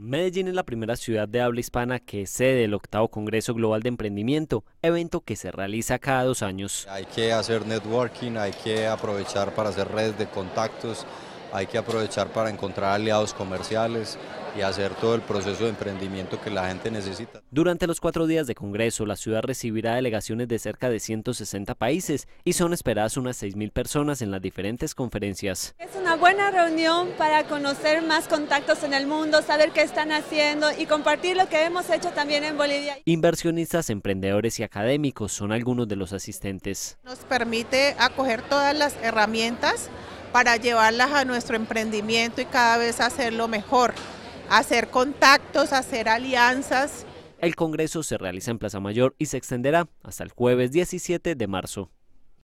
Medellín es la primera ciudad de habla hispana que cede sede del octavo Congreso Global de Emprendimiento, evento que se realiza cada dos años. Hay que hacer networking, hay que aprovechar para hacer redes de contactos, hay que aprovechar para encontrar aliados comerciales y hacer todo el proceso de emprendimiento que la gente necesita. Durante los cuatro días de Congreso, la ciudad recibirá delegaciones de cerca de 160 países y son esperadas unas 6.000 personas en las diferentes conferencias. Es una buena reunión para conocer más contactos en el mundo, saber qué están haciendo y compartir lo que hemos hecho también en Bolivia. Inversionistas, emprendedores y académicos son algunos de los asistentes. Nos permite acoger todas las herramientas para llevarlas a nuestro emprendimiento y cada vez hacerlo mejor, hacer contactos, hacer alianzas. El Congreso se realiza en Plaza Mayor y se extenderá hasta el jueves 17 de marzo.